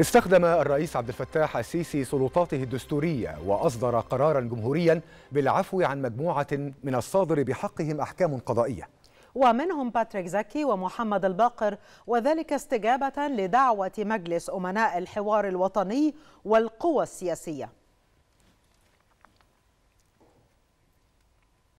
استخدم الرئيس عبد الفتاح السيسي سلطاته الدستورية وأصدر قرارا جمهوريا بالعفو عن مجموعة من الصادر بحقهم أحكام قضائية ومنهم باتريك زكي ومحمد الباقر وذلك استجابة لدعوة مجلس أمناء الحوار الوطني والقوى السياسية